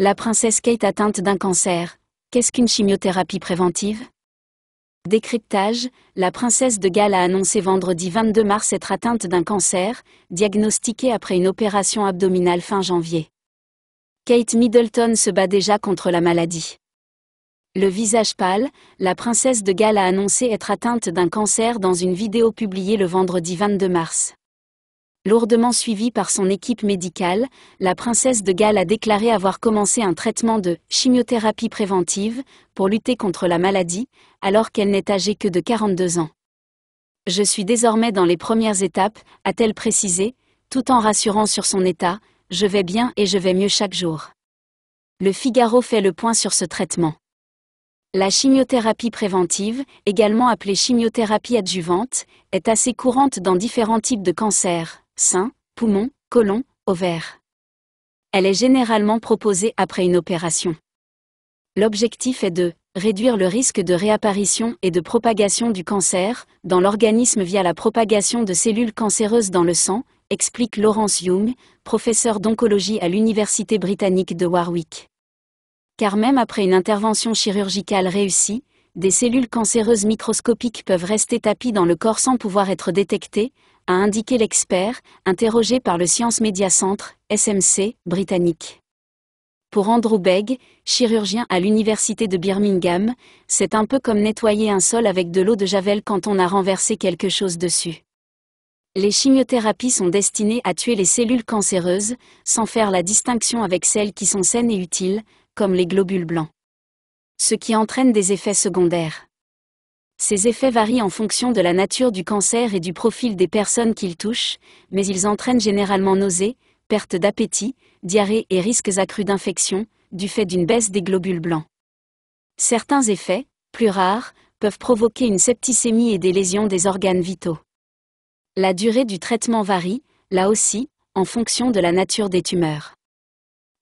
La princesse Kate atteinte d'un cancer. Qu'est-ce qu'une chimiothérapie préventive Décryptage, la princesse de Galles a annoncé vendredi 22 mars être atteinte d'un cancer, diagnostiqué après une opération abdominale fin janvier. Kate Middleton se bat déjà contre la maladie. Le visage pâle, la princesse de Galles a annoncé être atteinte d'un cancer dans une vidéo publiée le vendredi 22 mars. Lourdement suivie par son équipe médicale, la princesse de Galles a déclaré avoir commencé un traitement de chimiothérapie préventive pour lutter contre la maladie, alors qu'elle n'est âgée que de 42 ans. Je suis désormais dans les premières étapes, a-t-elle précisé, tout en rassurant sur son état, je vais bien et je vais mieux chaque jour. Le Figaro fait le point sur ce traitement. La chimiothérapie préventive, également appelée chimiothérapie adjuvante, est assez courante dans différents types de cancers, sein, poumon, colon, ovaires. Elle est généralement proposée après une opération. L'objectif est de réduire le risque de réapparition et de propagation du cancer dans l'organisme via la propagation de cellules cancéreuses dans le sang, explique Laurence Young, professeur d'oncologie à l'Université britannique de Warwick. Car même après une intervention chirurgicale réussie, des cellules cancéreuses microscopiques peuvent rester tapies dans le corps sans pouvoir être détectées, a indiqué l'expert, interrogé par le Science Media Centre, SMC, britannique. Pour Andrew Begg, chirurgien à l'université de Birmingham, c'est un peu comme nettoyer un sol avec de l'eau de javel quand on a renversé quelque chose dessus. Les chimiothérapies sont destinées à tuer les cellules cancéreuses, sans faire la distinction avec celles qui sont saines et utiles, comme les globules blancs ce qui entraîne des effets secondaires. Ces effets varient en fonction de la nature du cancer et du profil des personnes qu'ils touchent, mais ils entraînent généralement nausées, perte d'appétit, diarrhée et risques accrus d'infection, du fait d'une baisse des globules blancs. Certains effets, plus rares, peuvent provoquer une septicémie et des lésions des organes vitaux. La durée du traitement varie, là aussi, en fonction de la nature des tumeurs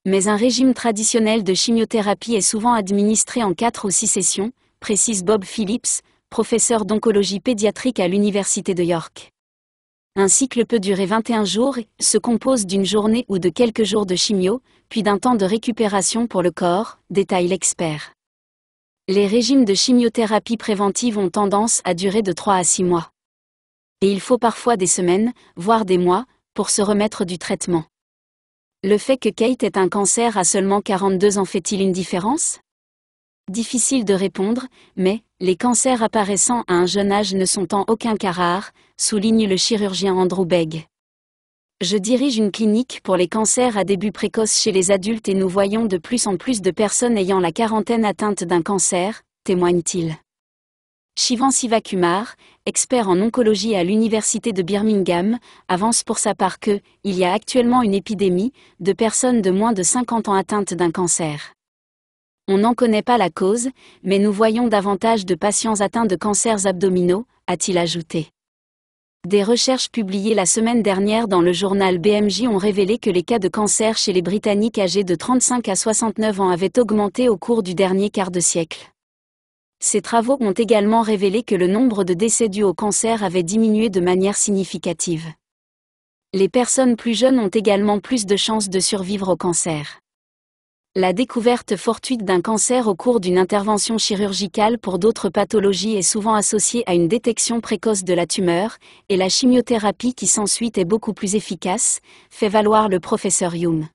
mais un régime traditionnel de chimiothérapie est souvent administré en 4 ou 6 sessions, précise Bob Phillips, professeur d'oncologie pédiatrique à l'Université de York. Un cycle peut durer 21 jours et se compose d'une journée ou de quelques jours de chimio, puis d'un temps de récupération pour le corps, détaille l'expert. Les régimes de chimiothérapie préventive ont tendance à durer de 3 à 6 mois. Et il faut parfois des semaines, voire des mois, pour se remettre du traitement. Le fait que Kate ait un cancer à seulement 42 ans fait-il une différence Difficile de répondre, mais les cancers apparaissant à un jeune âge ne sont en aucun cas rares, souligne le chirurgien Andrew Begg. Je dirige une clinique pour les cancers à début précoce chez les adultes et nous voyons de plus en plus de personnes ayant la quarantaine atteinte d'un cancer, témoigne-t-il. Shivan Sivakumar, expert en oncologie à l'Université de Birmingham, avance pour sa part que, il y a actuellement une épidémie de personnes de moins de 50 ans atteintes d'un cancer. On n'en connaît pas la cause, mais nous voyons davantage de patients atteints de cancers abdominaux, a-t-il ajouté. Des recherches publiées la semaine dernière dans le journal BMJ ont révélé que les cas de cancer chez les Britanniques âgés de 35 à 69 ans avaient augmenté au cours du dernier quart de siècle. Ces travaux ont également révélé que le nombre de décès dus au cancer avait diminué de manière significative. Les personnes plus jeunes ont également plus de chances de survivre au cancer. La découverte fortuite d'un cancer au cours d'une intervention chirurgicale pour d'autres pathologies est souvent associée à une détection précoce de la tumeur, et la chimiothérapie qui s'ensuit est beaucoup plus efficace, fait valoir le professeur Hume.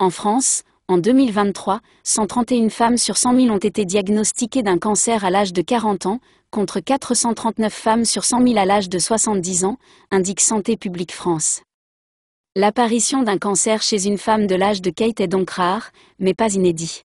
En France, en 2023, 131 femmes sur 100 000 ont été diagnostiquées d'un cancer à l'âge de 40 ans, contre 439 femmes sur 100 000 à l'âge de 70 ans, indique Santé publique France. L'apparition d'un cancer chez une femme de l'âge de Kate est donc rare, mais pas inédit.